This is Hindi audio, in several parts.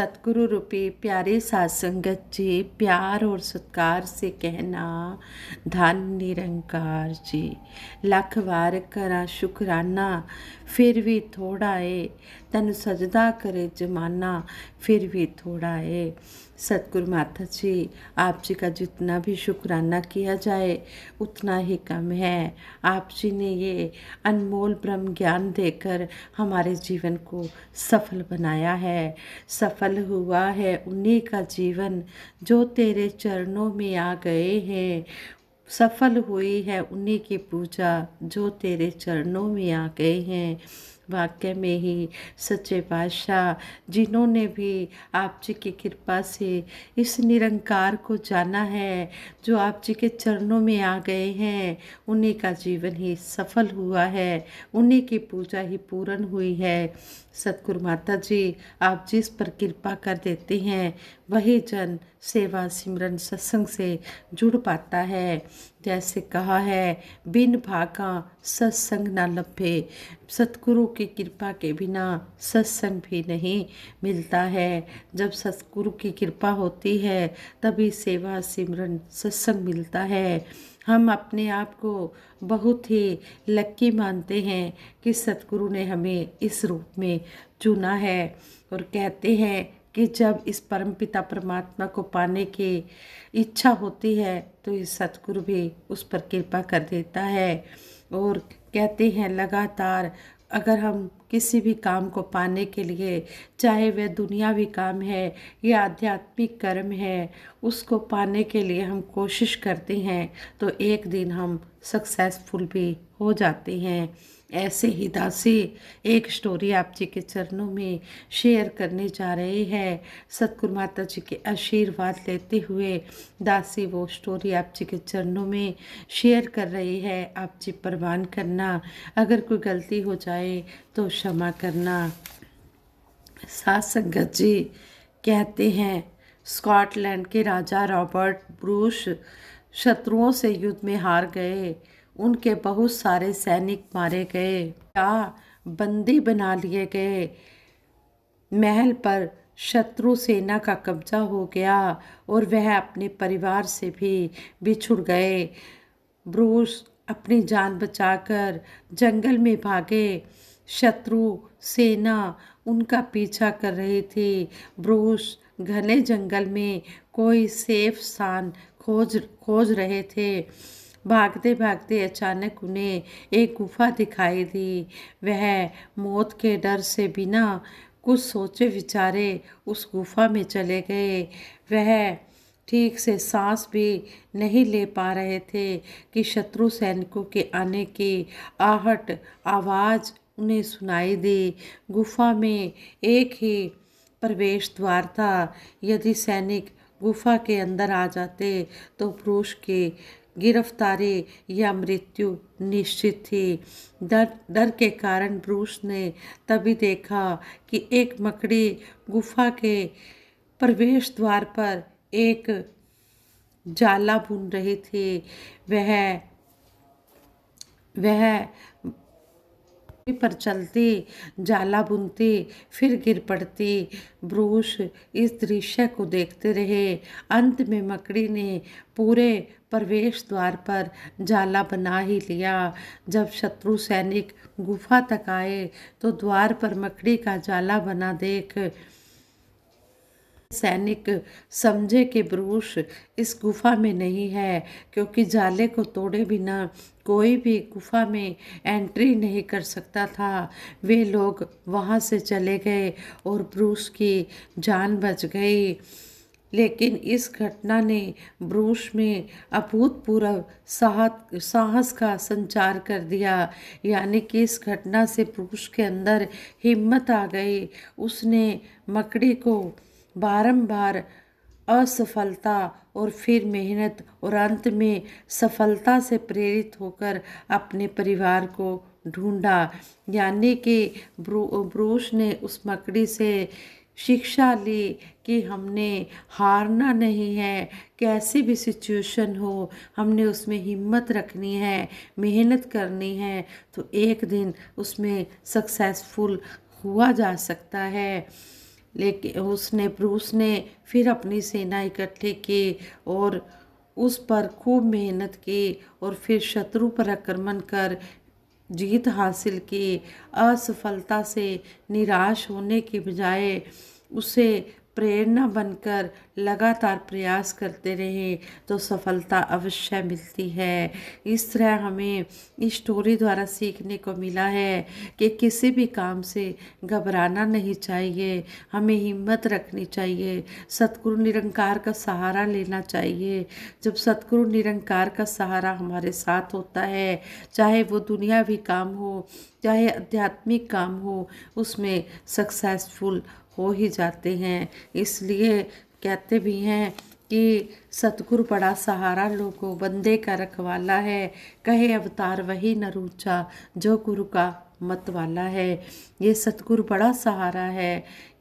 सतगुरु रूपी प्यारे संगत जी प्यार और सत्कार से कहना धन निरंकार जी लख वार करा शुकराना फिर भी थोड़ा है तन सजदा करे जमाना फिर भी थोड़ा है सतगुरु माता जी आप जी का जितना भी शुक्राना किया जाए उतना ही कम है आप जी ने ये अनमोल ब्रह्म ज्ञान देकर हमारे जीवन को सफल बनाया है सफल हुआ है उन्हीं का जीवन जो तेरे चरणों में आ गए हैं सफल हुई है उन्हीं की पूजा जो तेरे चरणों में आ गए हैं वाक्य में ही सच्चे बादशाह जिन्होंने भी आप जी की कृपा से इस निरंकार को जाना है जो आप जी के चरणों में आ गए हैं उन्हीं का जीवन ही सफल हुआ है उन्हीं की पूजा ही पूर्ण हुई है सतगुरु माता जी आप जिस पर कृपा कर देते हैं वही जन सेवा सिमरन सत्संग से जुड़ पाता है जैसे कहा है बिन भागा सत्संग ना लभे सतगुरु की कृपा के बिना सत्संग भी नहीं मिलता है जब सतगुरु की कृपा होती है तभी सेवा सिमरन सत्संग मिलता है हम अपने आप को बहुत ही लक्की मानते हैं कि सतगुरु ने हमें इस रूप में चुना है और कहते हैं कि जब इस परम पिता परमात्मा को पाने की इच्छा होती है तो इस सतगुरु भी उस पर कृपा कर देता है और कहते हैं लगातार अगर हम किसी भी काम को पाने के लिए चाहे वह दुनियावी काम है या आध्यात्मिक कर्म है उसको पाने के लिए हम कोशिश करते हैं तो एक दिन हम सक्सेसफुल भी हो जाते हैं ऐसे ही दासी एक स्टोरी आप जी के चरणों में शेयर करने जा रहे हैं सतगुरु माता जी के आशीर्वाद लेते हुए दासी वो स्टोरी आप जी के चरणों में शेयर कर रही है आप जी परवान करना अगर कोई गलती हो जाए तो क्षमा करना सात संगत जी कहते हैं स्कॉटलैंड के राजा रॉबर्ट ब्रूश शत्रुओं से युद्ध में हार गए उनके बहुत सारे सैनिक मारे गए या बंदी बना लिए गए महल पर शत्रु सेना का कब्जा हो गया और वह अपने परिवार से भी बिछुड़ गए ब्रूस अपनी जान बचाकर जंगल में भागे शत्रु सेना उनका पीछा कर रही थी ब्रूस घने जंगल में कोई सेफ स्थान खोज खोज रहे थे भागते भागते अचानक उन्हें एक गुफा दिखाई दी वह मौत के डर से बिना कुछ सोचे विचारे उस गुफा में चले गए वह ठीक से सांस भी नहीं ले पा रहे थे कि शत्रु सैनिकों के आने की आहट आवाज़ उन्हें सुनाई दी गुफा में एक ही प्रवेश द्वार था यदि सैनिक गुफा के अंदर आ जाते तो पुरुष की गिरफ्तारी या मृत्यु निश्चित थी डर डर के कारण ब्रूस ने तभी देखा कि एक मकड़ी गुफा के प्रवेश द्वार पर एक जाला बुन रही थी वह वह पर चलते जाला बुनते फिर गिर पड़ते ब्रूश इस दृश्य को देखते रहे अंत में मकड़ी ने पूरे प्रवेश द्वार पर जाला बना ही लिया जब शत्रु सैनिक गुफा तक आए तो द्वार पर मकड़ी का जाला बना देख सैनिक समझे कि ब्रूश इस गुफा में नहीं है क्योंकि जाले को तोड़े बिना कोई भी गुफा में एंट्री नहीं कर सकता था वे लोग वहाँ से चले गए और ब्रूश की जान बच गई लेकिन इस घटना ने ब्रूश में अभूतपूर्व साहस का संचार कर दिया यानी कि इस घटना से ब्रूश के अंदर हिम्मत आ गई उसने मकड़ी को बारंबार असफलता और फिर मेहनत और अंत में सफलता से प्रेरित होकर अपने परिवार को ढूंढा यानी कि ब्रूस ने उस मकड़ी से शिक्षा ली कि हमने हारना नहीं है कैसी भी सिचुएशन हो हमने उसमें हिम्मत रखनी है मेहनत करनी है तो एक दिन उसमें सक्सेसफुल हुआ जा सकता है लेकिन उसने ब्रूस ने फिर अपनी सेना इकट्ठे की और उस पर खूब मेहनत की और फिर शत्रु पर आक्रमण कर जीत हासिल की असफलता से निराश होने के बजाय उसे प्रेरणा बनकर लगातार प्रयास करते रहें तो सफलता अवश्य मिलती है इस तरह हमें इस स्टोरी द्वारा सीखने को मिला है कि किसी भी काम से घबराना नहीं चाहिए हमें हिम्मत रखनी चाहिए सतगुरु निरंकार का सहारा लेना चाहिए जब सतगुरु निरंकार का सहारा हमारे साथ होता है चाहे वो दुनियावी काम हो चाहे आध्यात्मिक काम हो उसमें सक्सेसफुल हो ही जाते हैं इसलिए कहते भी हैं कि सतगुरु बड़ा सहारा लोगो बंदे का रखवाला है कहे अवतार वही नरूचा जो गुरु का मत वाला है ये सतगुरु बड़ा सहारा है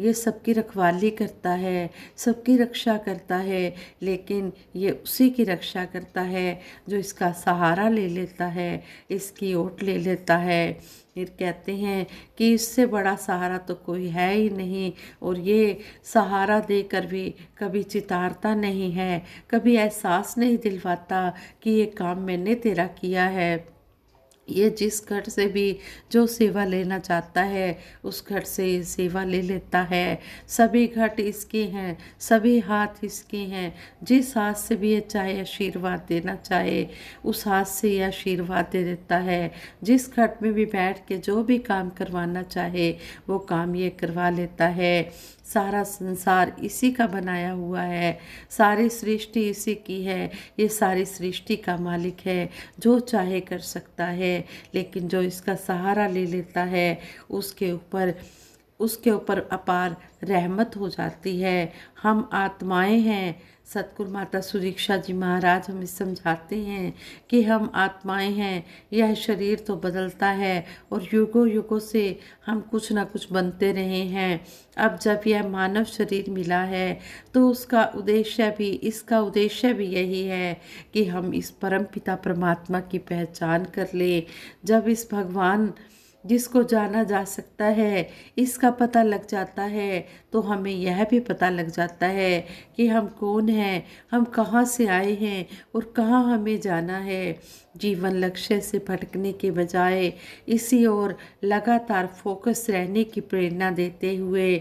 ये सबकी रखवाली करता है सबकी रक्षा करता है लेकिन ये उसी की रक्षा करता है जो इसका सहारा ले लेता है इसकी ओट ले लेता है फिर कहते हैं कि इससे बड़ा सहारा तो कोई है ही नहीं और ये सहारा देकर भी कभी चितारता नहीं है कभी एहसास नहीं दिलवाता कि ये काम मैंने तेरा किया है ये जिस घर से भी जो सेवा लेना चाहता है उस घर से सेवा ले लेता है सभी घट इसके हैं सभी हाथ इसके हैं जिस हाथ से भी ये चाहे आशीर्वाद देना चाहे उस हाथ से ये आशीर्वाद दे देता है जिस घट में भी बैठ के जो भी काम करवाना चाहे वो काम ये करवा लेता है सारा संसार इसी का बनाया हुआ है सारी सृष्टि इसी की है ये सारी सृष्टि का मालिक है जो चाहे कर सकता है लेकिन जो इसका सहारा ले लेता है उसके ऊपर उसके ऊपर अपार रहमत हो जाती है हम आत्माएं हैं सतगुरु माता सुरीक्षा जी महाराज हमें समझाते हैं कि हम आत्माएं हैं यह शरीर तो बदलता है और युगों युगों से हम कुछ ना कुछ बनते रहे हैं अब जब यह मानव शरीर मिला है तो उसका उद्देश्य भी इसका उद्देश्य भी यही है कि हम इस परम पिता परमात्मा की पहचान कर लें जब इस भगवान जिसको जाना जा सकता है इसका पता लग जाता है तो हमें यह भी पता लग जाता है कि हम कौन हैं हम कहाँ से आए हैं और कहाँ हमें जाना है जीवन लक्ष्य से भटकने के बजाय इसी ओर लगातार फोकस रहने की प्रेरणा देते हुए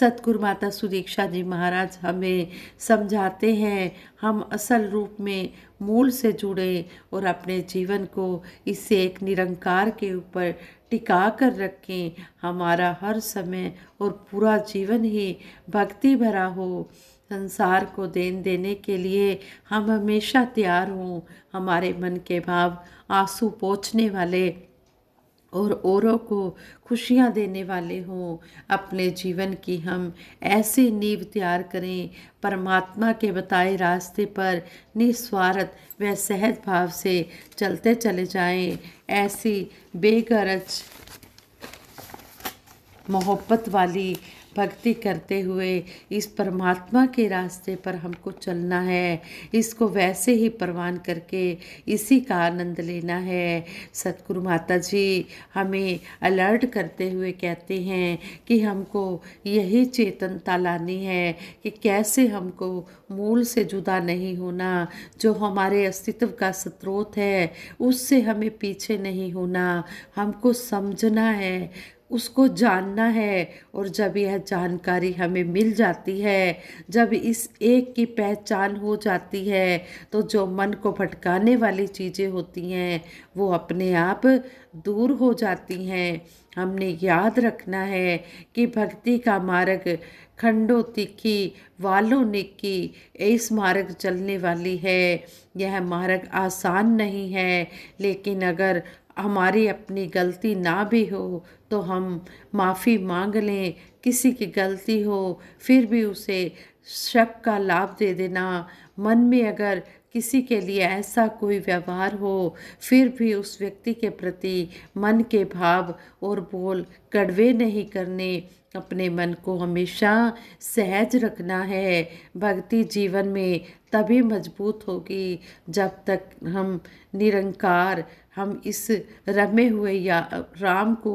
सतगुरु माता सुदीक्षा जी महाराज हमें समझाते हैं हम असल रूप में मूल से जुड़ें और अपने जीवन को इससे एक निरंकार के ऊपर टिका कर रखें हमारा हर समय और पूरा जीवन ही भक्ति भरा हो संसार को देन देने के लिए हम हमेशा तैयार हों हमारे मन के भाव आंसू पोछने वाले और औरों को खुशियां देने वाले हों अपने जीवन की हम ऐसी नींव तैयार करें परमात्मा के बताए रास्ते पर निस्वार्थ व सहज भाव से चलते चले जाएं ऐसी बेगरज मोहब्बत वाली भक्ति करते हुए इस परमात्मा के रास्ते पर हमको चलना है इसको वैसे ही प्रवान करके इसी का आनंद लेना है सतगुरु माता जी हमें अलर्ट करते हुए कहते हैं कि हमको यही चेतनता लानी है कि कैसे हमको मूल से जुदा नहीं होना जो हमारे अस्तित्व का स्रोत है उससे हमें पीछे नहीं होना हमको समझना है उसको जानना है और जब यह जानकारी हमें मिल जाती है जब इस एक की पहचान हो जाती है तो जो मन को भटकाने वाली चीज़ें होती हैं वो अपने आप दूर हो जाती हैं हमने याद रखना है कि भक्ति का मार्ग खंडो तिखी वालो निक्की इस मार्ग चलने वाली है यह मार्ग आसान नहीं है लेकिन अगर हमारी अपनी गलती ना भी हो तो हम माफ़ी मांग लें किसी की गलती हो फिर भी उसे शक का लाभ दे देना मन में अगर किसी के लिए ऐसा कोई व्यवहार हो फिर भी उस व्यक्ति के प्रति मन के भाव और बोल कड़वे नहीं करने अपने मन को हमेशा सहज रखना है भक्ति जीवन में तभी मजबूत होगी जब तक हम निरंकार हम इस रमे हुए या राम को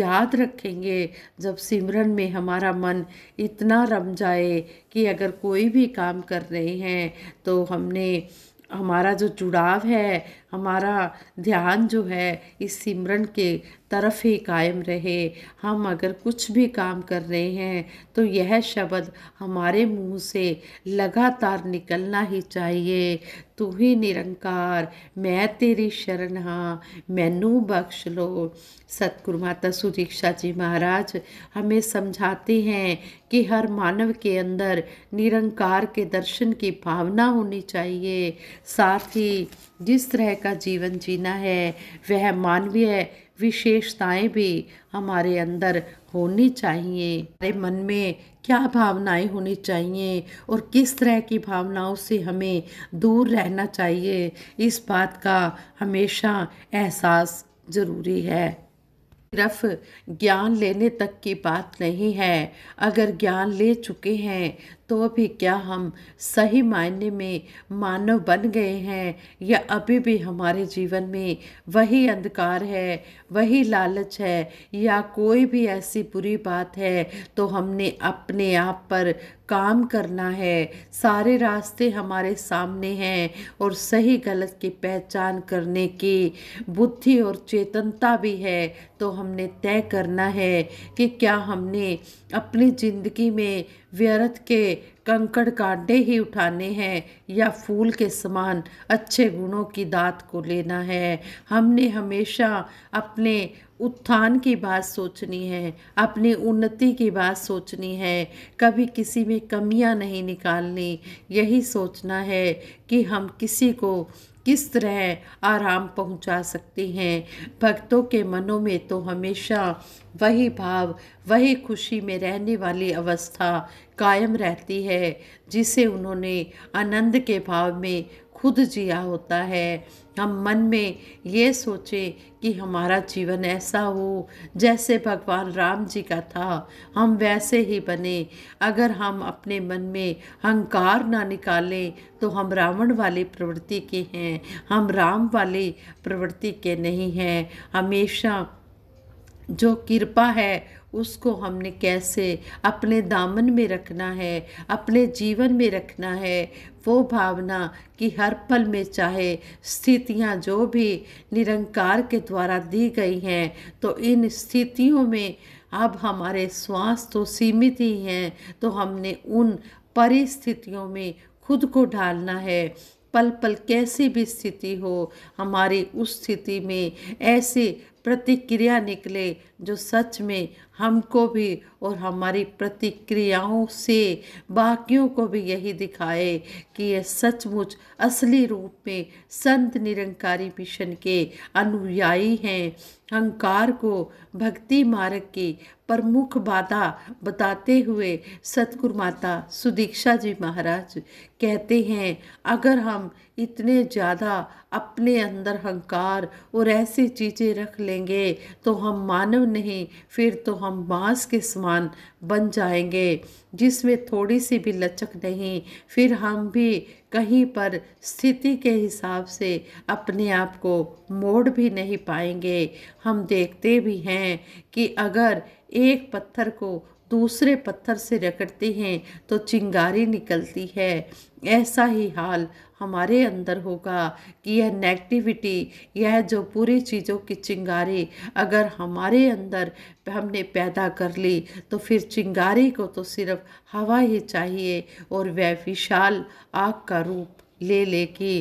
याद रखेंगे जब सिमरन में हमारा मन इतना रम जाए कि अगर कोई भी काम कर रहे हैं तो हमने हमारा जो जुड़ाव है हमारा ध्यान जो है इस सिमरन के तरफ ही कायम रहे हम अगर कुछ भी काम कर रहे हैं तो यह शब्द हमारे मुंह से लगातार निकलना ही चाहिए तू ही निरंकार मैं तेरी शरण हाँ मैनू बख्श लो सतगुरु माता सुदीक्षा जी महाराज हमें समझाते हैं कि हर मानव के अंदर निरंकार के दर्शन की भावना होनी चाहिए साथ ही जिस तरह का जीवन जीना है वह मानवीय विशेषताएं भी हमारे अंदर होनी चाहिए हमारे मन में क्या भावनाएं होनी चाहिए और किस तरह की भावनाओं से हमें दूर रहना चाहिए इस बात का हमेशा एहसास ज़रूरी है सिर्फ ज्ञान लेने तक की बात नहीं है अगर ज्ञान ले चुके हैं तो भी क्या हम सही मायने में मानव बन गए हैं या अभी भी हमारे जीवन में वही अंधकार है वही लालच है या कोई भी ऐसी बुरी बात है तो हमने अपने आप पर काम करना है सारे रास्ते हमारे सामने हैं और सही गलत की पहचान करने की बुद्धि और चेतनता भी है तो हमने तय करना है कि क्या हमने अपनी ज़िंदगी में व्यर्थ के कंकड़ कांटे ही उठाने हैं या फूल के समान अच्छे गुणों की दात को लेना है हमने हमेशा अपने उत्थान की बात सोचनी है अपनी उन्नति की बात सोचनी है कभी किसी में कमियां नहीं निकालनी यही सोचना है कि हम किसी को किस तरह आराम पहुंचा सकते हैं भक्तों के मनों में तो हमेशा वही भाव वही खुशी में रहने वाली अवस्था कायम रहती है जिसे उन्होंने आनंद के भाव में खुद जिया होता है हम मन में ये सोचें कि हमारा जीवन ऐसा हो जैसे भगवान राम जी का था हम वैसे ही बने अगर हम अपने मन में अहंकार ना निकालें तो हम रावण वाली प्रवृत्ति के हैं हम राम वाली प्रवृत्ति के नहीं हैं हमेशा जो कृपा है उसको हमने कैसे अपने दामन में रखना है अपने जीवन में रखना है वो भावना कि हर पल में चाहे स्थितियाँ जो भी निरंकार के द्वारा दी गई हैं तो इन स्थितियों में अब हमारे श्वास तो सीमित ही हैं तो हमने उन परिस्थितियों में खुद को ढालना है पल पल कैसी भी स्थिति हो हमारी उस स्थिति में ऐसे प्रतिक्रिया निकले जो सच में हमको भी और हमारी प्रतिक्रियाओं से बाकियों को भी यही दिखाए कि यह सचमुच असली रूप में संत निरंकारी मिशन के अनुयायी हैं अहंकार को भक्ति मार्ग की प्रमुख बाधा बताते हुए सतगुरु माता सुदीक्षा जी महाराज कहते हैं अगर हम इतने ज़्यादा अपने अंदर हंकार और ऐसी चीज़ें रख लेंगे तो हम मानव नहीं फिर तो हम बांस के समान बन जाएंगे जिसमें थोड़ी सी भी लचक नहीं फिर हम भी कहीं पर स्थिति के हिसाब से अपने आप को मोड़ भी नहीं पाएंगे हम देखते भी हैं कि अगर एक पत्थर को दूसरे पत्थर से रगड़ते हैं तो चिंगारी निकलती है ऐसा ही हाल हमारे अंदर होगा कि यह नेगेटिविटी यह जो पूरी चीज़ों की चिंगारी अगर हमारे अंदर हमने पैदा कर ली तो फिर चिंगारी को तो सिर्फ हवा ही चाहिए और वह विशाल आग का रूप ले लेके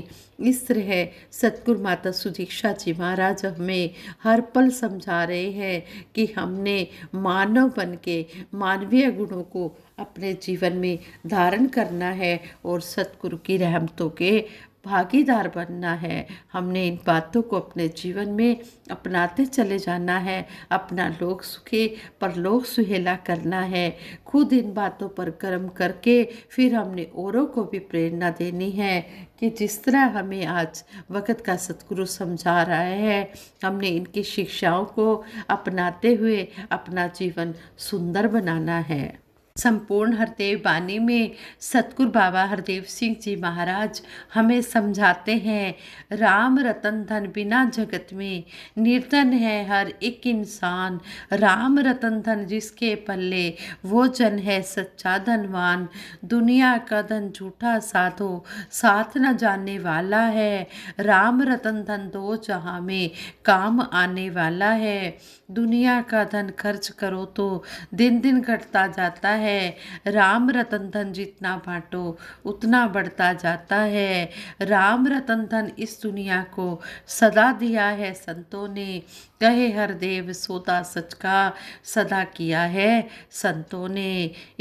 इस तरह सतगुरु माता सुदीक्षा जी महाराज हमें हर पल समझा रहे हैं कि हमने मानव बन के मानवीय गुणों को अपने जीवन में धारण करना है और सतगुरु की रहमतों के भागीदार बनना है हमने इन बातों को अपने जीवन में अपनाते चले जाना है अपना लोग सुखी पर लोग सुहेला करना है खुद इन बातों पर कर्म करके फिर हमने औरों को भी प्रेरणा देनी है कि जिस तरह हमें आज वक़्त का सतगुरु समझा रहा है हमने इनकी शिक्षाओं को अपनाते हुए अपना जीवन सुंदर बनाना है संपूर्ण हरदेव वाणी में सतगुरु बाबा हरदेव सिंह जी महाराज हमें समझाते हैं राम रतन धन बिना जगत में निर्धन है हर एक इंसान राम रतन धन जिसके पल्ले वो जन है सच्चा धनवान दुनिया का धन झूठा साधो साथ न जाने वाला है राम रतन धन दो जहाँ में काम आने वाला है दुनिया का धन खर्च करो तो दिन दिन घटता जाता है है राम रतन धन जितना बांटो उतना बढ़ता जाता है राम रतन धन इस दुनिया को सदा दिया है संतों ने कहे हर देव सोता सच का सदा किया है संतों ने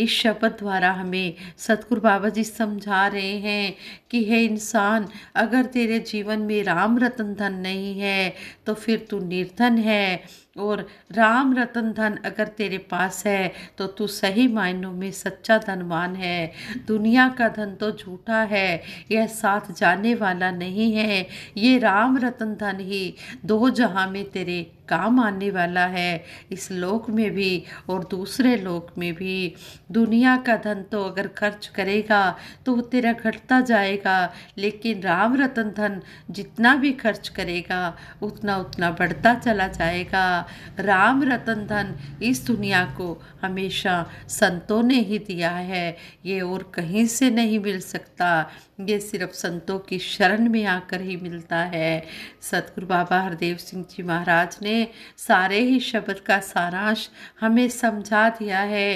इस शब्द द्वारा हमें सतगुरु बाबा जी समझा रहे हैं कि हे इंसान अगर तेरे जीवन में राम रतन धन नहीं है तो फिर तू निर्धन है और राम रतन धन अगर तेरे पास है तो तू सही मायनों में सच्चा धनवान है दुनिया का धन तो झूठा है यह साथ जाने वाला नहीं है ये राम रतन धन ही दो जहाँ में तेरे like काम आने वाला है इस लोक में भी और दूसरे लोक में भी दुनिया का धन तो अगर खर्च करेगा तो वो तेरा घटता जाएगा लेकिन राम रतन धन जितना भी खर्च करेगा उतना उतना बढ़ता चला जाएगा राम रतन धन इस दुनिया को हमेशा संतों ने ही दिया है ये और कहीं से नहीं मिल सकता ये सिर्फ संतों की शरण में आकर ही मिलता है सतगुरु बाबा हरदेव सिंह जी महाराज ने सारे ही शब्द का सारांश हमें समझा दिया है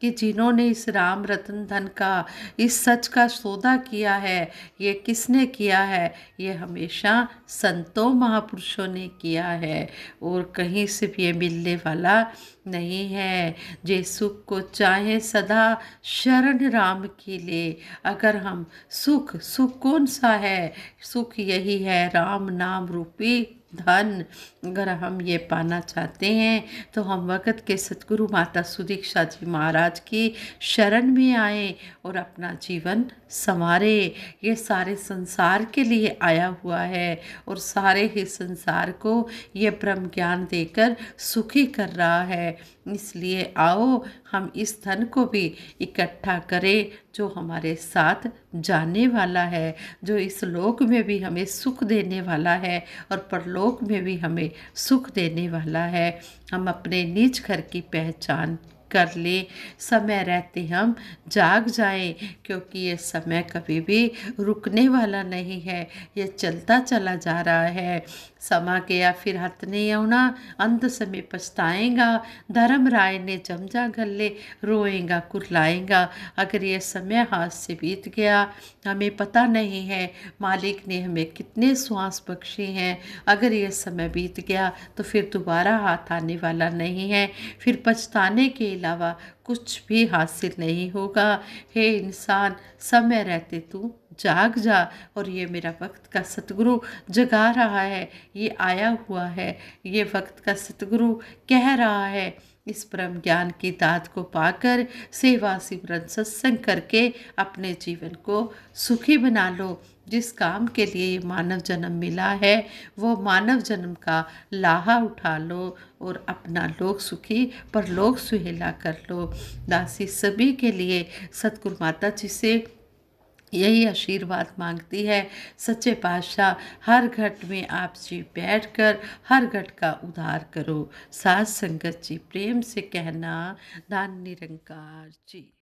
कि जिन्होंने इस राम रतन धन का इस सच का सौदा किया है ये किसने किया है ये हमेशा संतों महापुरुषों ने किया है और कहीं से भी ये मिलने वाला नहीं है जे सुख को चाहे सदा शरण राम के लिए अगर हम सुख सुख कौन सा है सुख यही है राम नाम रूपी धन अगर हम ये पाना चाहते हैं तो हम वक़्त के सतगुरु माता सुदीक्षा जी महाराज की शरण में आए और अपना जीवन संवारे ये सारे संसार के लिए आया हुआ है और सारे ही संसार को ये ब्रह्म ज्ञान देकर सुखी कर रहा है इसलिए आओ हम इस धन को भी इकट्ठा करें जो हमारे साथ जाने वाला है जो इस लोक में भी हमें सुख देने वाला है और परलोक में भी हमें सुख देने वाला है हम अपने निज घर की पहचान कर ले समय रहते हम जाग जाएं क्योंकि ये समय कभी भी रुकने वाला नहीं है ये चलता चला जा रहा है समा गया फिर हथ नहीं आना अंत समय पछताएगा धर्म राय ने जमजा गले रोएगा कुरलाएगा अगर ये समय हाथ से बीत गया हमें पता नहीं है मालिक ने हमें कितने श्वास बख्शे हैं अगर ये समय बीत गया तो फिर दोबारा हाथ आने वाला नहीं है फिर पछताने के अलावा कुछ भी हासिल नहीं होगा हे इंसान समय रहते तू जाग जा और ये मेरा वक्त का सतगुरु जगा रहा है ये आया हुआ है ये वक्त का सतगुरु कह रहा है इस परम ज्ञान की दात को पाकर सेवा सिमरन सत्संग करके अपने जीवन को सुखी बना लो जिस काम के लिए ये मानव जन्म मिला है वो मानव जन्म का लाहा उठा लो और अपना लोक सुखी पर लोक सुहेला कर लो दासी सभी के लिए सतगुरु माता जी से यही आशीर्वाद मांगती है सच्चे पातशाह हर घट में आप जी बैठ कर हर घट का उधार करो सास संगत जी प्रेम से कहना दान निरंकार जी